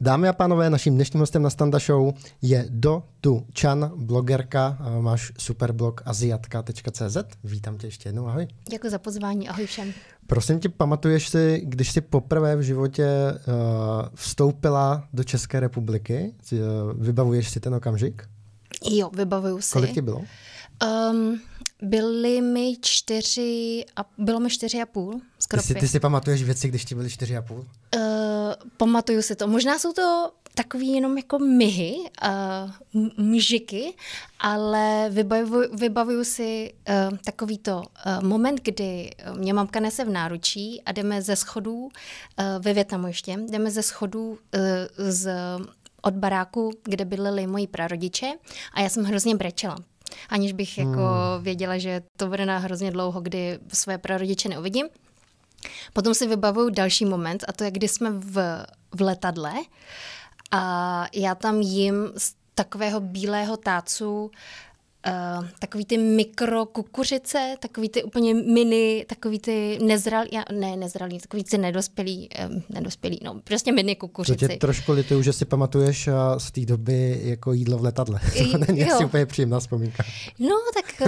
Dámy a pánové, naším dnešním hostem na Standa Show je Do Tu Chan, blogerka, máš superblog aziatka.cz. Vítám tě ještě jednou, ahoj. Děkuji za pozvání, ahoj všem. Prosím tě, pamatuješ si, když jsi poprvé v životě uh, vstoupila do České republiky, uh, vybavuješ si ten okamžik? Jo, vybavuju si. Kolik ti bylo? Um, Byly mi čtyři, a, bylo mi čtyři a půl, skoro ty si, ty si pamatuješ věci, když ti byly čtyři a půl? Uh, pamatuju si to. Možná jsou to takový jenom jako myhy, uh, mžiky, ale vybavuju, vybavuju si uh, takový to uh, moment, kdy mě mamka nese v náručí a jdeme ze schodů, uh, ve Větnamu ještě, jdeme ze schodů uh, z od baráku, kde bydleli moji prarodiče a já jsem hrozně brečela, aniž bych jako hmm. jako věděla, že to bude na hrozně dlouho, kdy své prarodiče neuvidím. Potom si vybavuju další moment a to je, kdy jsme v, v letadle a já tam jim z takového bílého tácu Eh, takový ty mikro kukuřice, takový ty úplně mini, takový ty nezralý, ne nezralý, takový ty nedospělý, um, nedospělý, no prostě mini kukuřici. To tě trošku lituju, že si pamatuješ eh, z té doby jako jídlo v letadle. to není jo. asi úplně příjemná vzpomínka. No tak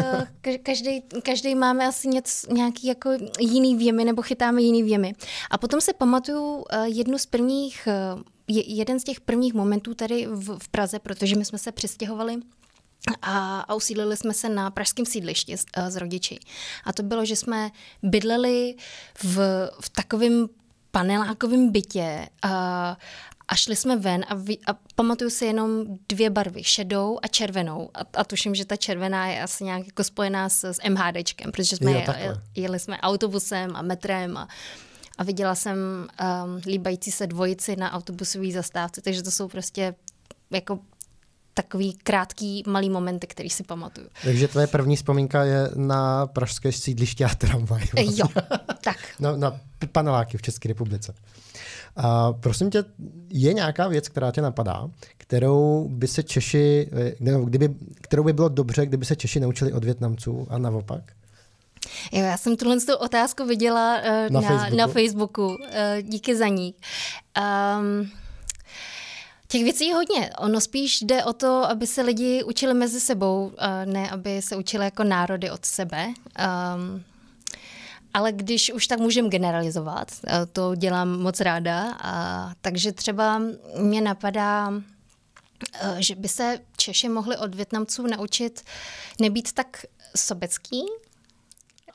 uh, každý, každý máme asi něco, nějaký jako jiný věmy nebo chytáme jiný věmy. A potom se pamatuju uh, jednu z prvních, uh, jeden z těch prvních momentů tady v, v Praze, protože my jsme se přestěhovali a, a usídlili jsme se na pražském sídlišti s, eh, s rodiči. A to bylo, že jsme bydleli v, v takovém panelákovém bytě a, a šli jsme ven a, vy, a pamatuju si jenom dvě barvy, šedou a červenou. A, a tuším, že ta červená je asi nějak jako spojená s, s MHDčkem, protože jsme jo, jeli, jeli jsme autobusem a metrem a, a viděla jsem um, líbající se dvojici na autobusové zastávce, takže to jsou prostě jako takový krátký, malý momenty, který si pamatuju. Takže tvoje první vzpomínka je na pražské sídliště a tramvaj. Jo, vlastně. tak. No, na, na paneláky v České republice. A prosím tě, je nějaká věc, která tě napadá, kterou by se Češi, eh, ne, kdyby, kterou by bylo dobře, kdyby se Češi naučili od Větnamců a naopak? Jo, já jsem tuhle otázku viděla uh, na, na Facebooku. Na Facebooku. Uh, díky za ní. Um, Těch věcí je hodně. Ono spíš jde o to, aby se lidi učili mezi sebou, ne aby se učili jako národy od sebe. Um, ale když už tak můžem generalizovat, eh, to dělám moc ráda. A, takže třeba mě napadá, eh, že by se Češi mohli od Větnamců naučit nebýt tak sobecký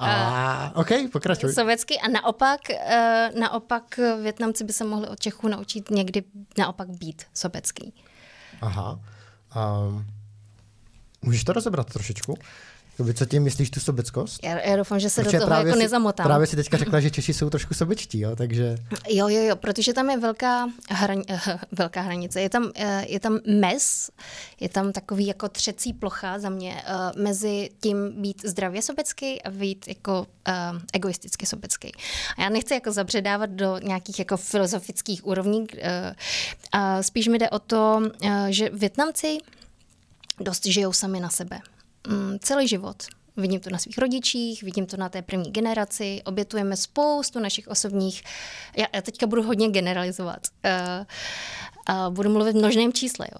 a, OK, pokračuj. Sovětsky a naopak, eh, naopak Větnamci by se mohli od Čechů naučit někdy naopak být sovětský. Aha. Um, můžeš to rozebrat trošičku? Jakoby, co tím myslíš tu sobeckost? Já, já doufám, že se protože do toho jako si, nezamotám. Právě si teďka řekla, že Češi jsou trošku sobečtí, jo, takže... Jo, jo, jo, protože tam je velká, hran, velká hranice. Je tam, eh, je tam mez, je tam takový jako třecí plocha za mě eh, mezi tím být zdravě sobecký a být jako eh, egoisticky sobecký. A já nechci jako zabředávat do nějakých jako filozofických úrovní. A spíš mi jde o to, že Větnamci dost žijou sami na sebe mm, celý život. Vidím to na svých rodičích, vidím to na té první generaci, obětujeme spoustu našich osobních. Já, já teďka budu hodně generalizovat. Uh, uh, budu mluvit v množném čísle. Jo.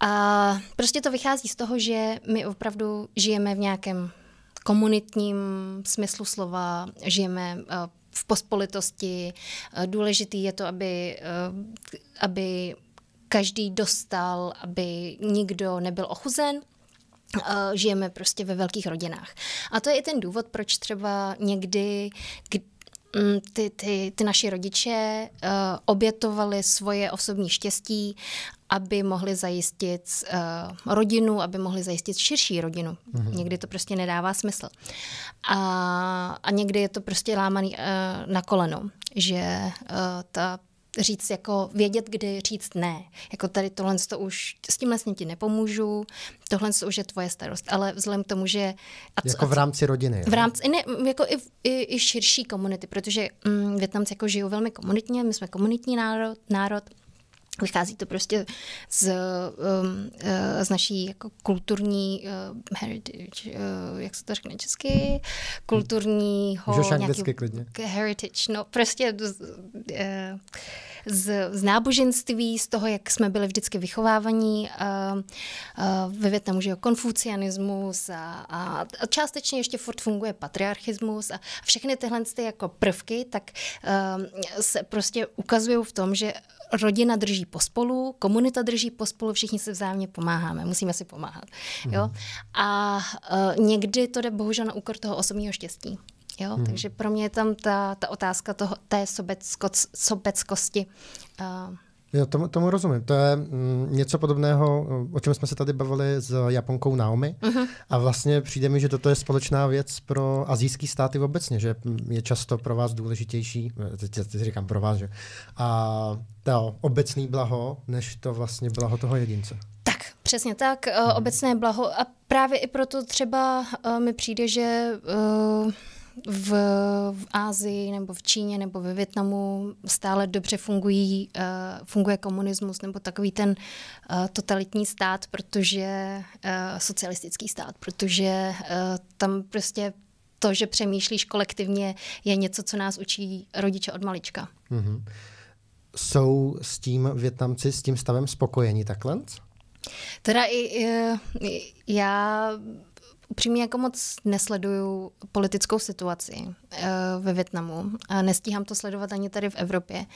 A prostě to vychází z toho, že my opravdu žijeme v nějakém komunitním smyslu slova, žijeme uh, v pospolitosti. Uh, důležitý je to, aby, uh, aby každý dostal, aby nikdo nebyl ochuzen. Eh, žijeme prostě ve velkých rodinách. A to je i ten důvod, proč třeba někdy mm, ty, ty, ty naši rodiče uh, obětovali svoje osobní štěstí, aby mohli zajistit uh, rodinu, aby mohli zajistit širší rodinu. Mm-hmm. Někdy to prostě nedává smysl. A, a někdy je to prostě lámaný uh, na koleno, že uh, ta říct jako vědět, kdy říct ne. Jako tady tohle to už, s tímhle vlastně ti nepomůžu, tohle to už je tvoje starost, ale vzhledem k tomu, že... A co, jako v rámci rodiny. V rámci, ne, jako i, i, i širší komunity, protože mm, Větnamci jako žijou velmi komunitně, my jsme komunitní národ, národ Vychází to prostě z, um, eh, z naší jako kulturní uh, heritage, uh, jak se to řekne česky, kulturního Můžeš klidně. heritage, no prostě uh, z, z náboženství, z toho, jak jsme byli vždycky vychovávaní uh, uh, ve Větnamu, že jo, konfucianismus a, a, částečně ještě furt funguje patriarchismus a, a všechny tyhle ty jako prvky, tak uh, se prostě ukazují v tom, že rodina drží pospolu, komunita drží pospolu, všichni se vzájemně pomáháme, musíme si pomáhat. Jo? Mm. A uh, někdy to jde bohužel na úkor toho osobního štěstí. Jo? Hmm. Takže pro mě je tam ta, ta otázka toho, té sobecko, sobeckosti. Uh, Jo, tomu, tomu rozumím. To je mm, něco podobného, o čem jsme se tady bavili s Japonkou Naomi. Uh-huh. A vlastně přijde mi, že toto je společná věc pro azijský státy obecně, že je často pro vás důležitější, teď, teď říkám pro vás, že a to obecný blaho, než to vlastně blaho toho jedince. Tak, přesně tak, uh, obecné blaho. A právě i proto třeba uh, mi přijde, že... Uh, v, v Ázii nebo v Číně nebo ve Větnamu stále dobře fungují, uh, funguje komunismus nebo takový ten uh, totalitní stát, protože uh, socialistický stát, protože uh, tam prostě to, že přemýšlíš kolektivně, je něco, co nás učí rodiče od malička. Mm-hmm. Jsou s tím Větnamci, s tím stavem spokojeni takhle? Teda i, i já upřímně jako moc nesleduju politickou situaci eh, ve Větnamu. Nestíhám to sledovat ani tady v Evropě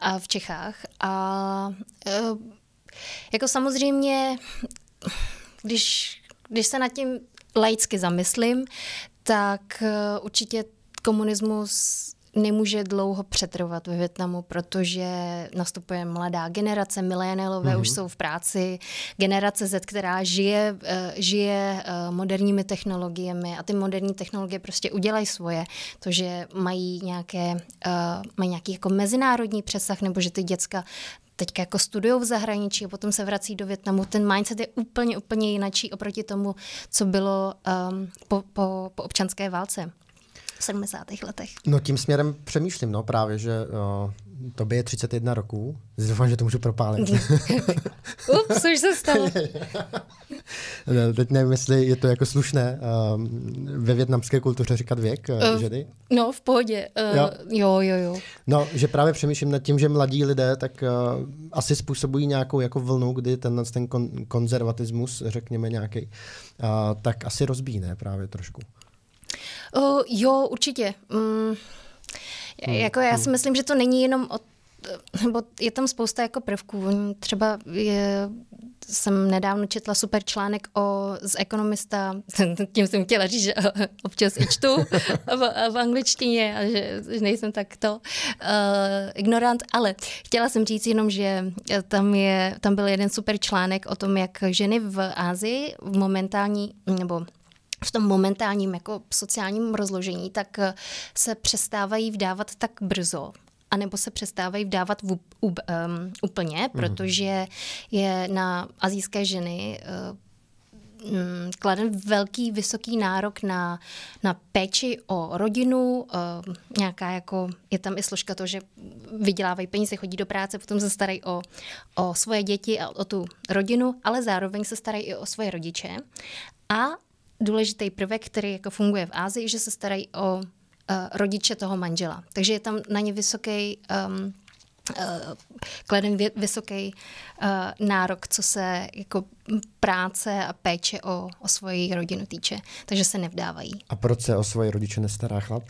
a v Čechách. A eh, jako samozřejmě, když, když se nad tím laicky zamyslím, tak eh, určitě komunismus nemůže dlouho přetrvat ve Větnamu, protože nastupuje mladá generace, milénelové mm-hmm. už mhm. jsou v práci, generace Z, která žije, eh, žije eh, moderními technologiemi a ty moderní technologie prostě udělají svoje. To, že mají, nějaké, eh, mají nějaký jako mezinárodní přesah, nebo že ty děcka teď jako studují v zahraničí a potom se vrací do Větnamu, ten mindset je úplně, úplně jinačí oproti tomu, co bylo um, po, po, po občanské válce. 70. letech. No tím směrem přemýšlím, no právě, že eh, to by je 31 roků. Doufám, že to můžu propálit. Ups, už se stalo. no, teď nevím, jestli je to jako slušné um, ve větnamské kultuře říkat věk uh, ženy. No, v pohodě. Uh, jo. jo, jo, jo. No, že právě přemýšlím nad tím, že mladí lidé tak uh, asi způsobují nějakou jako vlnu, kdy tenhle ten kon- konzervatismus, řekněme nějaký, uh, tak asi rozbíjí, ne, právě trošku. Uh, jo, určitě. Mm, hmm. Jako já hmm. si myslím, že to není jenom o nebo je tam spousta jako prvků. Třeba je, jsem nedávno četla super článek o, z ekonomista, tím jsem chtěla říct, že občas i čtu v, v angličtině a že, že nejsem takto uh, ignorant, ale chtěla jsem říct jenom, že eh, tam, je, tam byl jeden super článek o tom, jak ženy v Ázii v momentální, nebo v tom momentálním jako sociálním rozložení, tak eh, se přestávají vdávat tak brzo, anebo se přestávají vdávat v, um, ehm, úplně, mhm. protože je na azijské ženy uh, um, kladen velký, vysoký nárok na, na péči o rodinu, uh, nějaká jako, je tam i složka to, že vydělávají peníze, chodí do práce, potom se starají o, o svoje děti a o tu rodinu, ale zároveň se starají i o svoje rodiče. A důležitý prvek, který jako funguje v Ázii, že se starají o uh, rodiče toho manžela. Takže je tam na ně vysoký um, ehm, Uh, eh, kladem vě- vysoký uh, eh, nárok, co se jako práce a péče o, o svoji rodinu týče, takže se nevdávají. A proč se o svoje rodiče nestará chlap?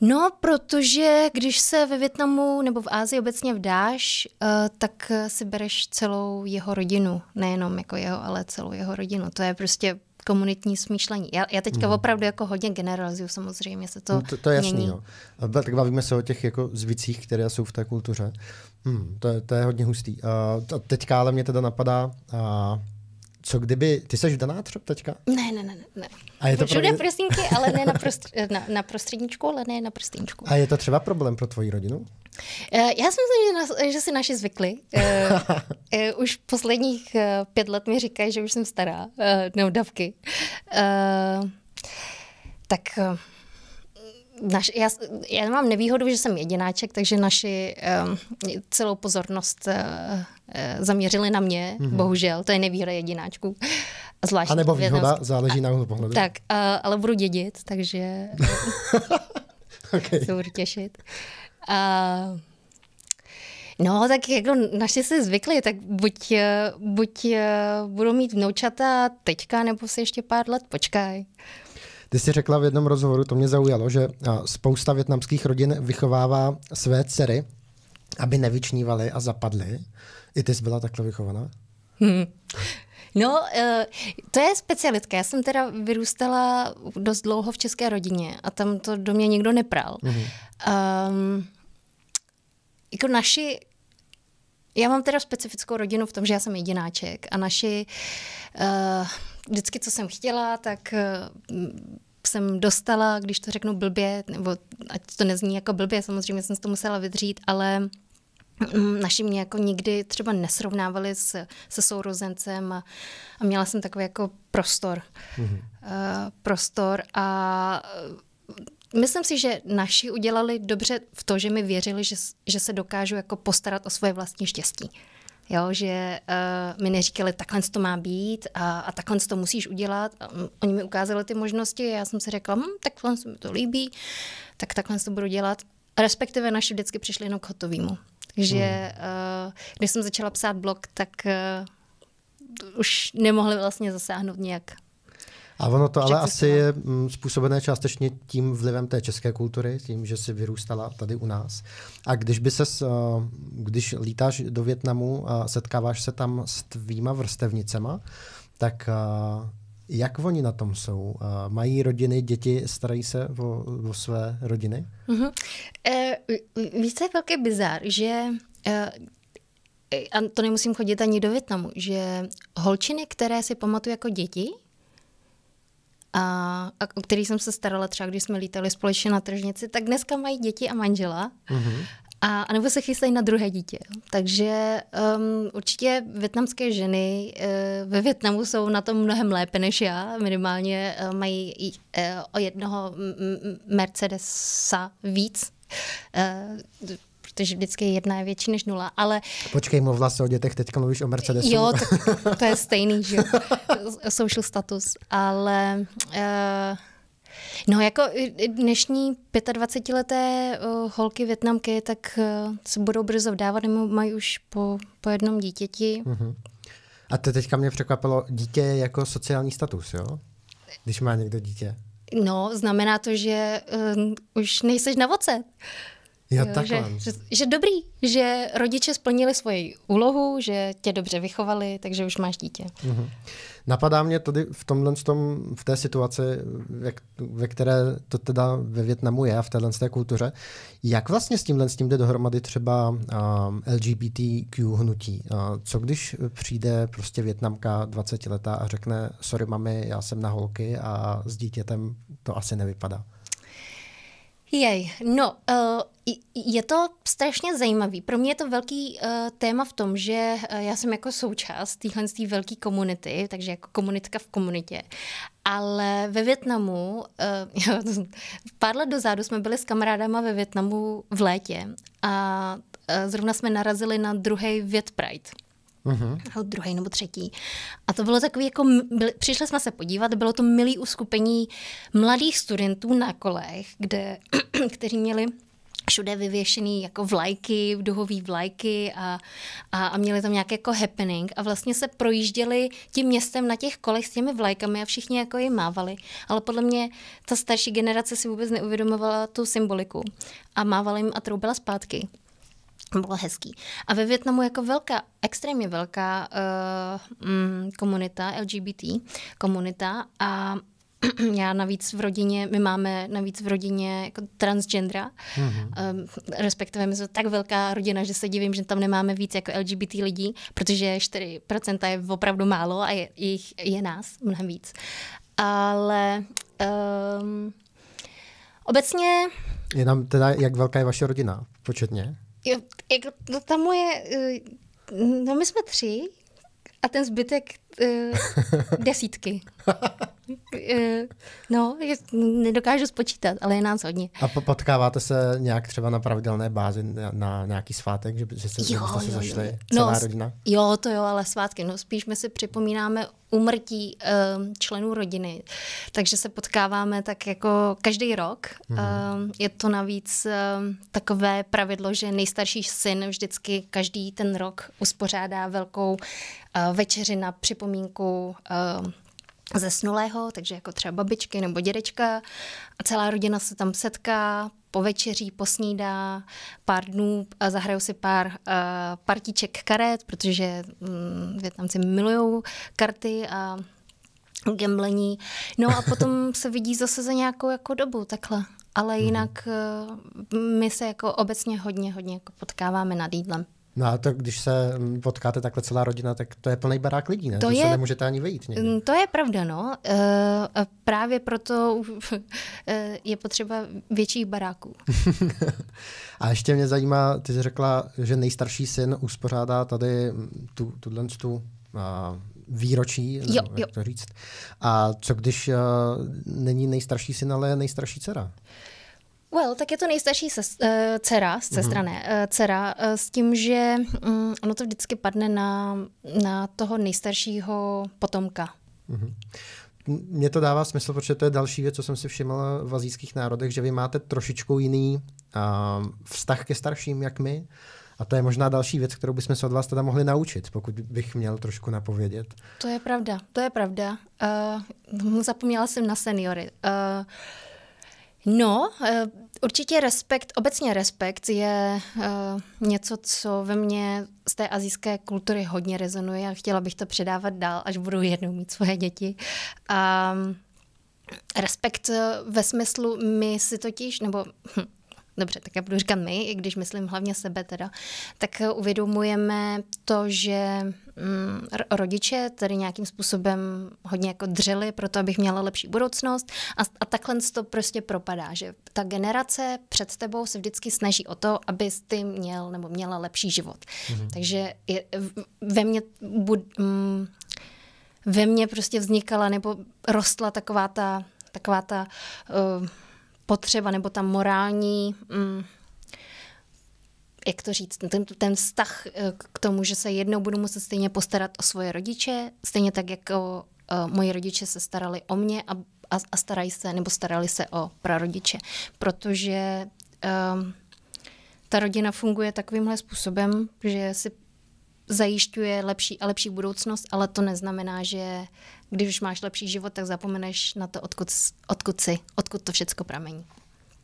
No, protože když se ve Větnamu nebo v Ázii obecně vdáš, uh, tak si bereš celou jeho rodinu, nejenom jako jeho, ale celou jeho rodinu. To je prostě komunitní smýšlení. Já, já teďka mm. opravdu jako hodně generalizuju, samozřejmě se to no To, to je jasný, mění. jo. Tak bavíme se o těch jako zvicích, které jsou v té kultuře. Hmm, to, je, to je hodně hustý. Uh, teďka ale mě teda napadá, uh, co kdyby, ty jsi vdaná třeba teďka? Ne, ne, ne, ne. A je to Všude pro... prstínky, ale ne na, prostř... na, na prostředníčku, ale ne na prstínčku. A je to třeba problém pro tvoji rodinu? Eh, já si myslím, že, si naši zvykli. Eh, eh, už posledních pět let mi říkají, že už jsem stará, nebo davky. Tak naš, já, já mám nevýhodu, že jsem jedináček, takže naši celou pozornost zaměřili na mě, mm-hmm. bohužel, to je nevýhoda jedináčků. Zvláštní, a nebo výhoda, vědomský. záleží na úhlu pohledu. Tak, ale budu dědit, takže okay. se budu těšit. Uh, Eh, no, tak jako naši si zvykli, tak buď, eh, buď eh, budou mít vnoučata teďka, nebo se ještě pár let počkaj. Ty jsi řekla v jednom rozhovoru, to mě zaujalo, že spousta větnamských rodin vychovává své dcery, aby nevyčnívaly a zapadly. I ty jsi byla takhle vychovaná? Hmm. No, to je specialitka. Já jsem teda vyrůstala dost dlouho v české rodině a tam to do mě nikdo nepral. hmm Um, jako naši já mám teda specifickou rodinu v tom, že já jsem jedináček a naši uh, vždycky, co jsem chtěla, tak uh, jsem dostala, když to řeknu blbě, nebo ať to nezní jako blbě, samozřejmě jsem to musela vydřít, ale mm, naši mě jako nikdy třeba nesrovnávali s, se sourozencem a, a měla jsem takový jako prostor. Mm-hmm. Uh, prostor a Myslím si, že naši udělali dobře v to, že mi věřili, že, že se dokážu jako postarat o svoje vlastní štěstí. Jo, že uh, mi neříkali, takhle to má být a, a takhle to musíš udělat. A, mm, oni mi ukázali ty možnosti a já jsem si řekla, hm, takhle se mi to líbí, tak takhle to budu dělat. Respektive naši vždycky přišli jenom k hotovýmu. Takže hmm. uh, když jsem začala psát blog, tak uh, už nemohli vlastně zasáhnout nějak a ono to ale asi je mm, způsobené částečně tím vlivem té české kultury, tím, že si vyrůstala tady u nás. A když by ses, eh, když lítáš do Větnamu a setkáváš se tam s tvýma vrstevnicema, tak eh, jak oni na tom jsou? Eh, mají rodiny, děti, starají se o, o své rodiny? Mm-hmm. Eh, víš, co je velký bizar, že eh, a to nemusím chodit ani do Větnamu, že holčiny, které si pamatuju jako děti, a, a o který jsem se starala třeba, když jsme lítali společně na tržnici, tak dneska mají děti a manžela. Mm-hmm. A, nebo se chystají na druhé dítě. Takže um, určitě větnamské ženy uh, ve Větnamu jsou na tom mnohem lépe než já. Minimálně uh, mají uh, o jednoho Mercedesa víc. Uh, protože vždycky jedna je větší než nula, ale... Počkej, mluvila se o dětech, teďka mluvíš o Mercedesu. Jo, to, to je stejný, že jo, social status, ale... Uh... No jako eh, dnešní 25-leté uh, eh, holky větnamky, tak uh, se budou brzo vdávat, nebo mají už po, po jednom dítěti. Uh-huh. A to teďka mě překvapilo, dítě je jako sociální status, jo? Když má někdo dítě. No, znamená to, že uh, už nejseš na voce. Já jo, že, že, že dobrý, že rodiče splnili svoji úlohu, že tě dobře vychovali, takže už máš dítě. Mm-hmm. Napadá mě tady v tomhle, tom, v té situaci, jak, ve které to teda ve Větnamu je a v téhle té kultuře, jak vlastně s tímhle s tím jde dohromady třeba um, LGBTQ hnutí? Uh, co když přijde prostě Větnamka 20 letá a řekne, sorry mami, já jsem na holky a s dítětem to asi nevypadá? Jej, no, uh, je to strašně zajímavý. Pro mě je to velký uh, téma v tom, že uh, já jsem jako součást téhle velké komunity, takže jako komunitka v komunitě. Ale ve Větnamu, uh, pár let dozadu jsme byli s kamarádama ve Větnamu v létě a uh, zrovna jsme narazili na druhý Viet Pride uh-huh. Mhm. druhý nebo třetí. A to bylo takový, jako byli, přišli jsme se podívat, bylo to milý uskupení mladých studentů na kolech, kde, kteří měli všude vyvěšený jako vlajky, duhový vlajky a, a, a měli tam nějaký jako happening a vlastně se projížděli tím městem na těch kolech s těmi vlajkami a všichni jako je mávali. Ale podle mě ta starší generace si vůbec neuvědomovala tu symboliku a mávala jim a troubila zpátky bylo hezký. A ve Větnamu jako velká, extrémně velká uh, mm, komunita, LGBT komunita a já navíc v rodině, my máme navíc v rodině jako transgendera, mm-hmm. um, eh, respektive my jsme tak velká rodina, že se divím, že tam nemáme víc jako LGBT lidí, protože 4% je opravdu málo a je, jich je nás mnohem víc. Ale um, obecně... tam teda, jak velká je vaše rodina početně? Jo, jako, no ta moje, eh, no my jsme tři a ten zbytek eh, desítky. Eh, no, nedokážu spočítat, ale je nás hodně. A potkáváte se nějak třeba na pravidelné bázi na, na nějaký svátek, že, že se, jo, jste se zašli jo. No, celá no, rodina? Jo, to jo, ale svátky. No, spíš my si připomínáme umrtí um, ehm, členů rodiny. Takže se potkáváme tak jako každý rok. Mm. Um, je to navíc um, takové pravidlo, že nejstarší syn vždycky každý ten rok uspořádá velkou uh, večeři na připomínku um, zesnulého, takže jako třeba babičky nebo dědečka a celá rodina se tam setká, povečeří, posnídá, pár dnů a zahrajou si pár uh, partiček karet, protože um, mm, Větnamci milují karty a gemblení. No a potom se vidí zase za nějakou jako dobu takhle. Ale mhm. jinak hmm. my se jako obecně hodně, hodně jako potkáváme nad jídlem. No a to, když se mm, potkáte takhle celá rodina, tak to je plný barák lidí, ne? To, to je, se nemůžete ani vyjít. Někde. Mm, to je pravda, no. E, právě proto eh, je potřeba větších baráků. a ještě mě zajímá, ty jsi řekla, že nejstarší syn uspořádá tady mm, tu, tuhle tu, a, eh, výročí, jo, nebo, jak jo. to říct. A co když a, není nejstarší syn, ale nejstarší dcera? Well, tak je to nejstarší ses, uh, dcera, z mm-hmm. ne, uh, dcera, uh, s tím, že um, ono to vždycky padne na, na toho nejstaršího potomka. Mm-hmm to dává smysl, protože to je další věc, co jsem si všiml v azijských národech, že vy máte trošičku jiný uh, vztah ke starším, jak my. A to je možná další věc, kterou bychom se od vás teda mohli naučit, pokud bych měl trošku napovědět. To je pravda, to je pravda. Uh, zapomněla jsem na seniory. Uh, No, eh, určitě respekt, obecně respekt je eh, něco, co ve mně z té azijské kultury hodně rezonuje a chtěla bych to předávat dál, až budu jednou mít svoje děti. Mm, respekt eh, ve smyslu, my si totiž, nebo hm, dobře, tak já budu říkat my, i když myslím hlavně sebe teda, tak uvědomujeme to, že mm, rodiče tady nějakým způsobem hodně jako dřeli pro to, abych měla lepší budoucnost a, a takhle to prostě propadá, že ta generace před tebou se vždycky snaží o to, abys ty měl nebo měla lepší život. Mm-hmm. Takže je, ve mně bud, mm, ve mně prostě vznikala nebo rostla taková ta taková ta uh, potřeba nebo ta morální, mm, jak to říct, ten, ten vztah eh, k tomu, že se jednou budu muset stejně postarat o svoje rodiče, stejně tak jako uh, moji rodiče se starali o mě a, a, a starají se nebo starali se o prarodiče, protože uh, ta rodina funguje takovýmhle způsobem, že si zajišťuje lepší a lepší budoucnost, ale to neznamená, že když už máš lepší život, tak zapomeneš na to, odkud, odkud jsi, odkud to všecko pramení.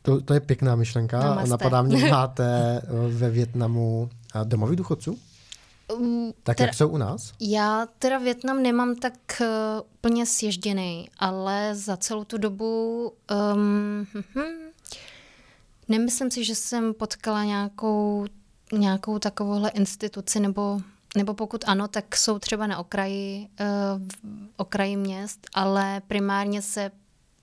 To, to je pěkná myšlenka. Namaste. Napadá mě, máte eh, ve Větnamu eh, domový důchodců? Mm, tak teda, jak jsou u nás? Já teda Větnam nemám tak uh, eh, plně sježděný, ale za celou tu dobu um, hm, hm, nemyslím si, že jsem potkala nějakou, nějakou takovouhle instituci nebo nebo pokud ano, tak jsou třeba na okraji, uh, okraji měst, ale primárně se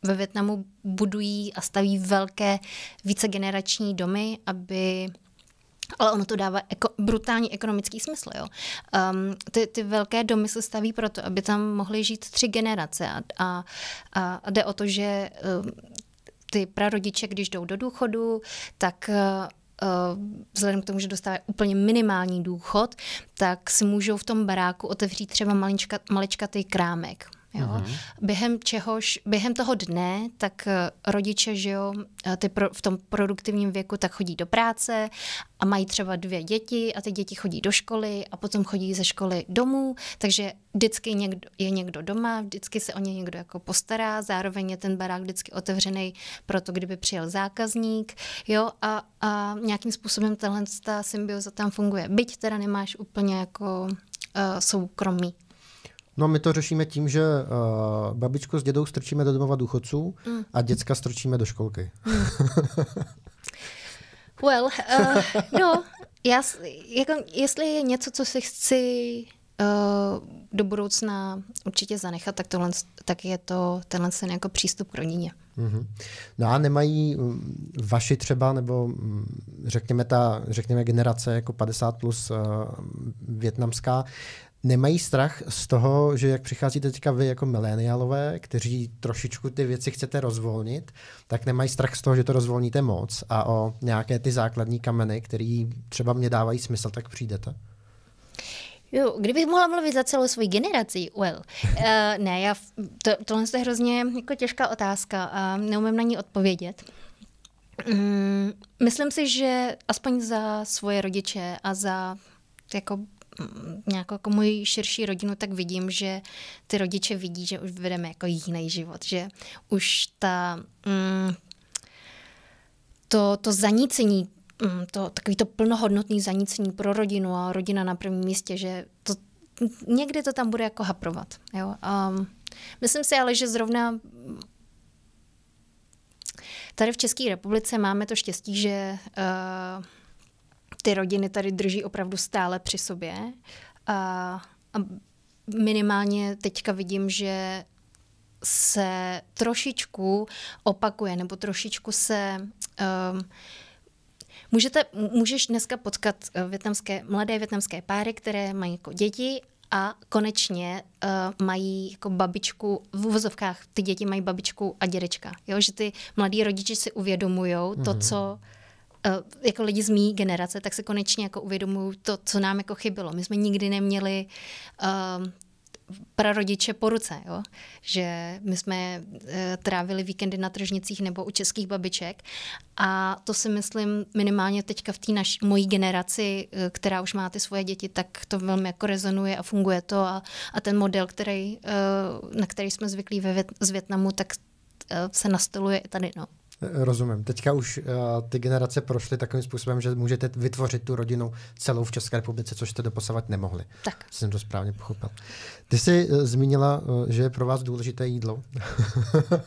ve Větnamu budují a staví velké vícegenerační domy, aby ale ono to dává eko, brutální ekonomický smysl. Jo? Um, ty, ty velké domy se staví proto, aby tam mohly žít tři generace a, a, a jde o to, že uh, ty prarodiče, když jdou do důchodu, tak uh, Eh, vzhledem k tomu, že dostávají úplně minimální důchod, tak si můžou v tom baráku otevřít třeba malička, maličkatý krámek. Jo? Mm-hmm. Během čehož, během toho dne, tak eh, rodiče, že jo, eh, ty pro, v tom produktivním věku, tak chodí do práce a mají třeba dvě děti a ty děti chodí do školy a potom chodí ze školy domů, takže vždycky někdo, je někdo doma, vždycky se o ně někdo jako postará, zároveň je ten barák vždycky otevřený pro to, kdyby přijel zákazník, jo, a, a nějakým způsobem tahle ta symbioza tam funguje. Byť teda nemáš úplně jako uh, eh, soukromí No my to řešíme tím, že uh, babičku s dědou strčíme do domova důchodců mm. a děcka strčíme do školky. Mm. well, uh, no, já, jako, jestli je něco, co si chci uh, do budoucna určitě zanechat, tak, tohle, tak je to tenhle ten jako přístup k rodině. Mm-hmm. No a nemají mm, vaši třeba, nebo mm, řekněme ta, řekněme generace jako 50 plus uh, větnamská, nemají strach z toho, že jak přicházíte teďka vy jako mileniálové, kteří trošičku ty věci chcete rozvolnit, tak nemají strach z toho, že to rozvolníte moc a o nějaké ty základní kameny, které třeba mě dávají smysl, tak přijdete? Jo, kdybych mohla mluvit za celou svoji generaci, well, uh, ne, já, to, tohle je hrozně jako těžká otázka a neumím na ní odpovědět. Um, myslím si, že aspoň za svoje rodiče a za jako Mm, nějakou jako moji širší rodinu, tak vidím, že ty rodiče vidí, že už vedeme jako jiný život, že už ta mm, to, to zanícení, mm, to takový to plnohodnotný zanícení pro rodinu a rodina na prvním místě, že to někdy to tam bude jako haprovat. Jo? A ehm, myslím si ale, že zrovna tady v České republice máme to štěstí, že uh, ty rodiny tady drží opravdu stále při sobě. A, a minimálně teďka vidím, že se trošičku opakuje, nebo trošičku se... Um, můžete, můžeš dneska potkat eh, větnamské, mladé větnamské páry, které mají jako děti a konečně uh, mají jako babičku, v uvozovkách ty děti mají babičku a dědečka. Jo? Že ty mladí rodiče si uvědomují mm-hmm. to, mhm. co Eh, jako lidi z mý generace, tak se konečně jako uvědomují to, co nám jako chybilo. My jsme nikdy neměli uh, prarodiče po ruce, jo? že my jsme uh, trávili víkendy na tržnicích nebo u českých babiček a to si myslím minimálně teďka v té naší, mojí generaci, která už má ty svoje děti, tak to velmi jako rezonuje a funguje to a, a ten model, který, uh, na který jsme zvyklí ve, z Větnamu, tak se nastoluje i tady. No. Rozumím. Teďka už uh, ty generace prošly takovým způsobem, že můžete vytvořit tu rodinu celou v České republice, což jste doposavat nemohli. Tak. Jsem to správně pochopil. Ty jsi uh, zmínila, uh, že je pro vás důležité jídlo.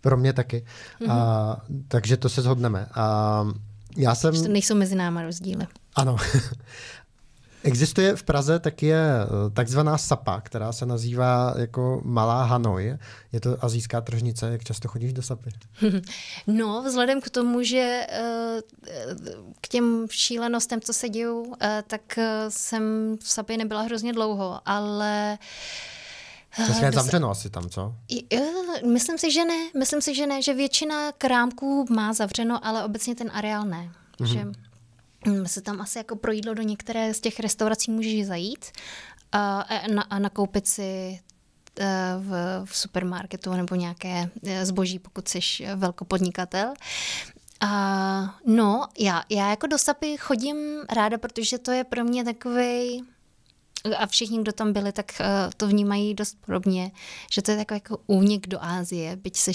pro mě taky. Mm-hmm. A, mhm. takže to se shodneme. A, já jsem... Že to nejsou mezi náma rozdíly. Ano. Existuje v Praze taky je eh, takzvaná SAPA, která se nazývá jako Malá Hanoj. Je to azijská tržnice. Jak často chodíš do SAPy? No, vzhledem k tomu, že eh, k těm šílenostem, co se dějou, eh, tak jsem v Sapě nebyla hrozně dlouho, ale Co je zavřeno asi tam, co? Myslím si, že ne. Myslím si, že ne, že většina krámků má zavřeno, ale obecně ten areál ne. Mm-hmm. Že Hmm, se tam asi jako pro jídlo do některé z těch restaurací můžeš zajít a, a, a nakoupit si e, v, v supermarketu nebo nějaké e, zboží, pokud jsi velkopodnikatel. A, no, já, já jako do SAPy chodím ráda, protože to je pro mě takový a všichni, kdo tam byli, tak e, to vnímají dost podobně, že to je takový jako únik do Ázie, byť jsi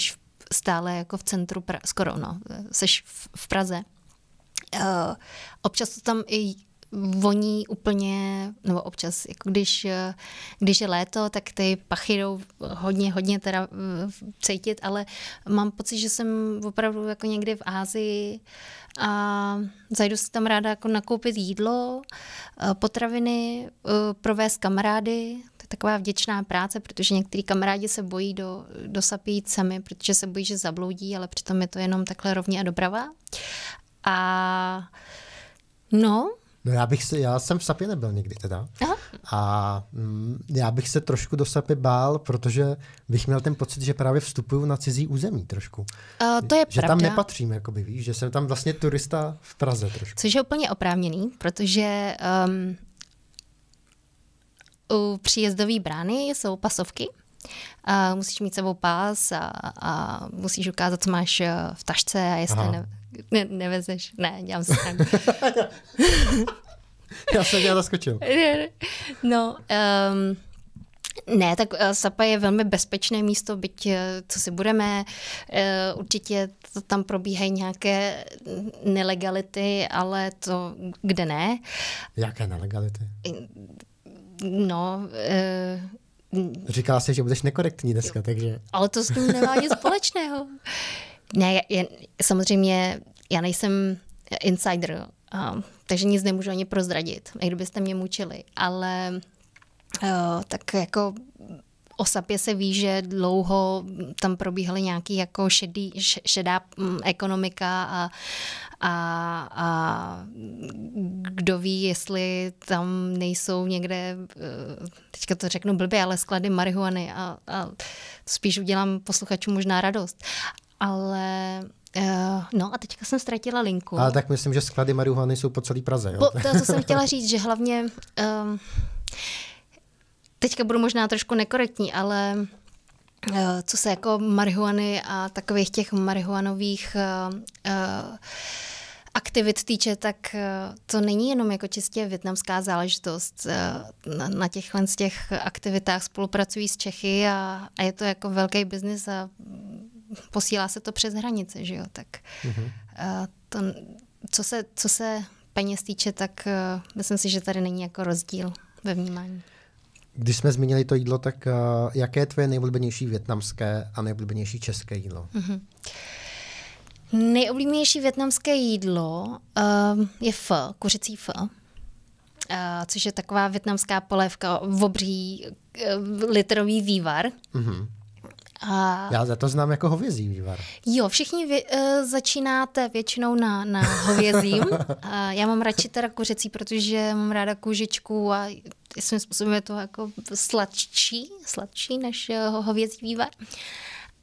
stále jako v centru, pra- skoro no, jsi v, v Praze. Uh, občas to tam i voní úplně, nebo občas, jako když, eh, když je léto, tak ty pachy jdou hodně, hodně teda eh, cítit, ale mám pocit, že jsem opravdu jako někde v Ázii a zajdu si tam ráda jako nakoupit jídlo, potraviny, provést kamarády, to je taková vděčná práce, protože některý kamarádi se bojí do, do sapí sami, protože se bojí, že zabloudí, ale přitom je to jenom takhle rovně a doprava. A no, No já bych se, já jsem v SAPě nebyl nikdy teda. Aha. A mm, já bych se trošku do SAPy bál, protože bych měl ten pocit, že právě vstupuju na cizí území trošku. Uh, to je že pravda. tam nepatřím, jakoby, víš, že jsem tam vlastně turista v Praze trošku. Což je úplně oprávněný, protože um, u příjezdové brány jsou pasovky. Uh, musíš mít sebou pás a, a musíš ukázat, co máš eh, v tašce a jestli Aha. ne, ne, nevezeš, ne, dělám se Já jsem tě zaskočil. No, um, ne, tak eh, Sapa je velmi bezpečné místo, byť eh, co si budeme, eh, určitě to tam probíhají nějaké nelegality, ale to kde ne. Jaké nelegality? No, Říkala jsi, že budeš nekorektní dneska, takže... Ale to s tím nemá nic společného. Ne, je, samozřejmě já nejsem insider, um, takže nic nemůžu ani prozradit, i kdybyste mě mučili, ale uh, tak jako o SAPě se ví, že dlouho tam probíhaly nějaký jako šedý, šedá mm, ekonomika a, a, a kdo ví, jestli tam nejsou někde, e, teďka to řeknu blbě, ale sklady marihuany a, a spíš udělám posluchačům možná radost ale Uh, no a teďka jsem ztratila linku. A tak myslím, že sklady marihuany jsou po celé Praze. Jo? Po, to, to jsem chtěla říct, že hlavně... uh, teďka budu možná trošku nekorektní, ale uh, co se jako marihuany a takových těch marihuanových uh, uh, aktivit týče, tak to není jenom jako čistě větnamská záležitost. Na, těch, těchhle z těch aktivitách spolupracují s Čechy a, a je to jako velký biznis a posílá se to přes hranice, že jo, tak mm-hmm. to, co se, co se peněz týče, tak uh, myslím si, že tady není jako rozdíl ve vnímání. Když jsme zmínili to jídlo, tak uh, jaké je tvoje nejoblíbenější větnamské a nejoblíbenější české jídlo? Mm-hmm. Nejoblíbenější větnamské jídlo uh, je pho, kuřecí pho, uh, což je taková větnamská polévka, obří uh, litrový vývar. Mm-hmm. A... Já za to znám jako hovězí vývar. Jo, všichni vy, uh, eh, začínáte většinou na, na hovězím. uh, já mám radši teda kuřecí, protože mám ráda kůžičku a svým způsobem je to jako sladčí, sladčí než uh, hovězí vývar.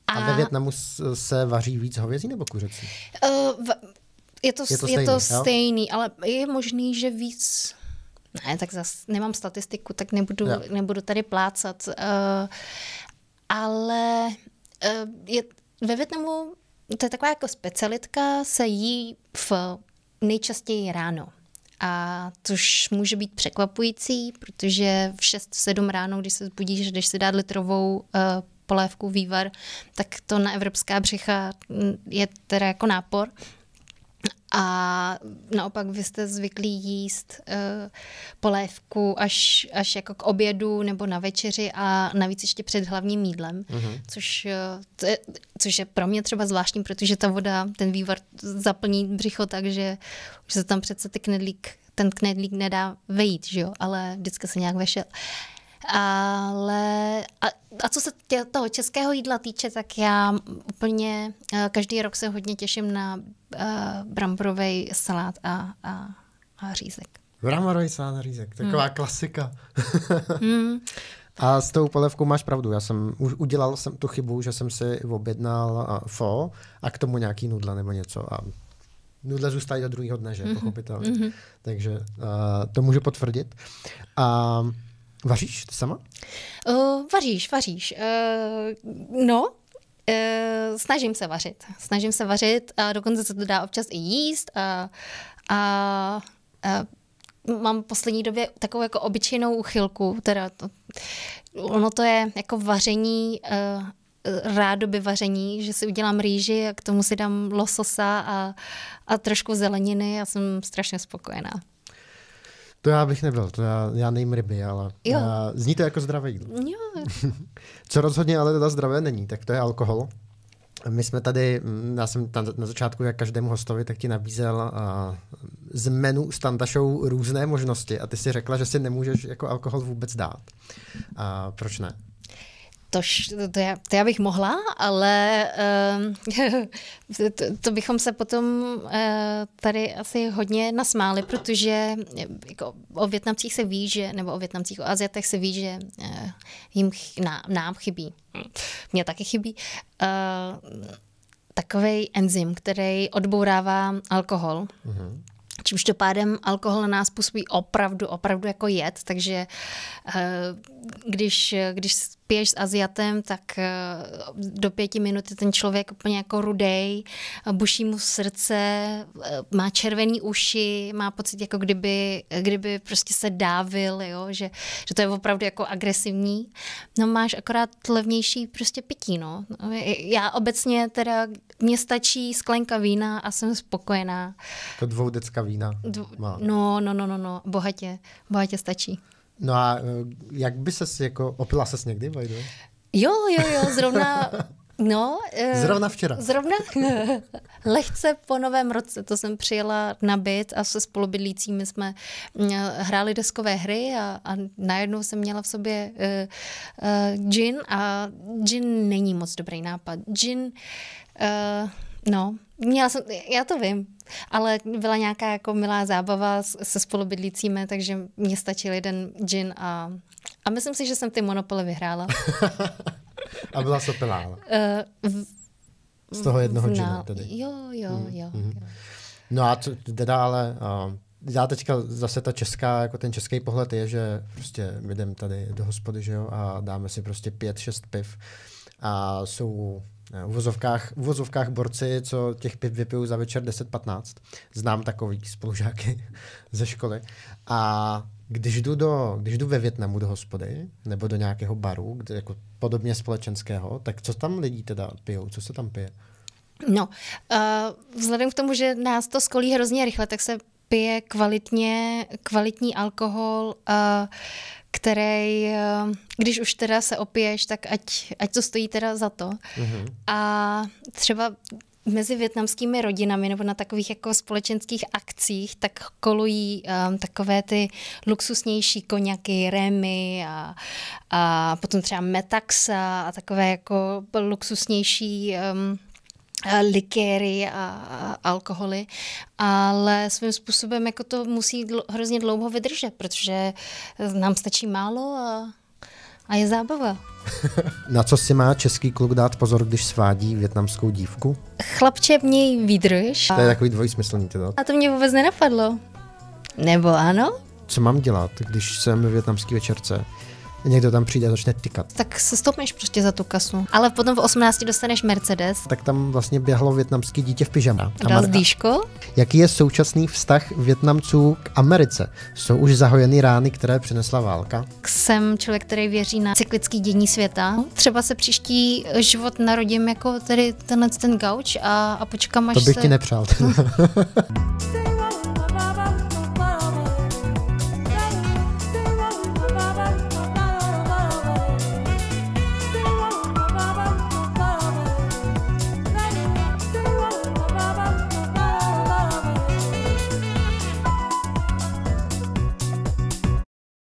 A... a ve Větnamu se vaří víc hovězí nebo kuřecí? Uh, v... je, to, je to stejný, je to stejný ale je možný, že víc ne, tak zase nemám statistiku, tak nebudu, nebudu tady plácat. Uh, ale eh, je, ve Větnamu to je taková jako specialitka, se jí v nejčastěji ráno. A což může být překvapující, protože v 6-7 ráno, když se zbudíš, když si dát litrovou uh, polévku, vývar, tak to na evropská břicha mm, je teda jako nápor. A naopak vy jste zvyklí jíst uh, polévku až, až jako k obědu nebo na večeři a navíc ještě před hlavním jídlem, mm-hmm. což, uh, je, což je pro mě třeba zvláštní, protože ta voda, ten vývar zaplní břicho tak, že, už se tam přece ty knedlík, ten knedlík nedá vejít, že jo? ale vždycky se nějak vešel. Ale a, a co se tě, toho českého jídla týče, tak já úplně eh, každý rok se hodně těším na Eh, bramborový salát a, a, a řízek. Bramborový salát a řízek, taková hmm. klasika. hmm. A s tou polevkou máš pravdu. Já jsem už udělal jsem tu chybu, že jsem si objednal eh, fo a k tomu nějaký nudle nebo něco. A nudle zůstají do druhého dne, že? Mm-hmm. Pochopitelně. Mm-hmm. Takže uh, to můžu potvrdit. A uh, vaříš ty sama? Uh, vaříš, vaříš. Uh, no, Eh, snažím se vařit. Snažím se vařit a dokonce se to dá občas i jíst a, a, a mám v poslední době takovou jako obyčejnou uchylku, teda to, ono to je jako vaření uh, rádoby vaření, že si udělám rýži a k tomu si dám lososa a, a trošku zeleniny a jsem strašně spokojená. To já bych nebyl, to já, já nejím ryby, ale jo. Já, zní to jako zdravé jídlo. Jo, Co rozhodně ale teda zdravé není, tak to je alkohol. My jsme tady, mm, já jsem tam na začátku, jak každému hostovi, tak ti nabízel uh, z menu s Tantašou různé možnosti a ty si řekla, že si nemůžeš jako alkohol vůbec dát. A proč ne? To, to, já, to já bych mohla, ale uh, to, to bychom se potom uh, tady asi hodně nasmáli, protože eh, jako o Větnamcích se ví, že, nebo o Větnamcích, o Aziatech se ví, že uh, jim, ná, nám chybí, mně taky chybí, uh, takový enzym, který odbourává alkohol. Mm-hmm. Čímž to pádem alkohol na nás působí opravdu, opravdu jako jed, takže když, když piješ s Aziatem, tak eh, do pěti minut je ten člověk úplně jako rudej, buší mu srdce, eh, má červený uši, má pocit, jako kdyby, kdyby prostě se dávil, jo? Že, že to je opravdu jako agresivní. No máš akorát levnější prostě pití, no. Já obecně teda, mně stačí sklenka vína a jsem spokojená. To dvoudecka vína. Dvo- no, no, no, no, no, bohatě, bohatě stačí. No a eh, jak by ses, jako, opila ses někdy, Vajdo? Jo, jo, jo, zrovna No, eh, zrovna včera. Zrovna lehce po novém roce, to jsem přijela na byt a se spolubydlícími jsme mm, hráli deskové hry a, a najednou jsem měla v sobě uh, uh, gin a gin není moc dobrý nápad. Gin, uh, no, měla jsem, já to vím, ale byla nějaká jako milá zábava se spolubydlícími, takže mě stačil jeden gin a, a myslím si, že jsem ty monopoly vyhrála. a byla sopilá. Uh, no. eh, Z toho jednoho ginu tedy. Jo, jo, mm, jo. Mm. jo. No a teda ale uh, já teďka zase ta česká, jako ten český pohled je, že prostě my jdem tady do hospody, že jo, a dáme si prostě pět, šest piv a jsou eh, v uvozovkách, uvozovkách borci, co těch pět vypiju za večer 10-15. Znám takový spolužáky ze školy. A když jdu, do, když jdu ve Větnamu do hospody nebo do nějakého baru, kde jako podobně společenského, tak co tam lidi teda pijou? Co se tam pije? No, uh, vzhledem k tomu, že nás to skolí hrozně rychle, tak se pije kvalitně, kvalitní alkohol. Uh, který, eh, když už teda se opiješ, tak ať, ať to stojí teda za to. Mm-hmm. A třeba mezi větnamskými rodinami nebo na takových jako společenských akcích, tak kolují um, takové ty luxusnější koněky, remy a, a potom třeba metaxa a takové jako luxusnější um, Eh, likéry a alkoholy, ale svým způsobem jako to musí dl- hrozně dlouho vydržet, protože nám stačí málo a, a je zábava. Na co si má český kluk dát pozor, když svádí větnamskou dívku? Chlapče v něj výdrž. To je takový dvojsmyslný teda. A to mě vůbec nenapadlo. Nebo ano? Co mám dělat, když jsem ve větnamské večerce někdo tam přijde a začne tykat. Tak se stoupneš prostě za tu kasu. Ale potom v 18 dostaneš Mercedes. Tak tam vlastně běhlo větnamské dítě v pyžama. Dal dýško. Jaký je současný vztah Větnamců k Americe? Jsou už zahojeny rány, které přinesla válka? Jsem člověk, který věří na cyklický dění světa. Třeba se příští život narodím jako tady tenhle ten gauč a, a počkám, až To bych se... ti nepřál.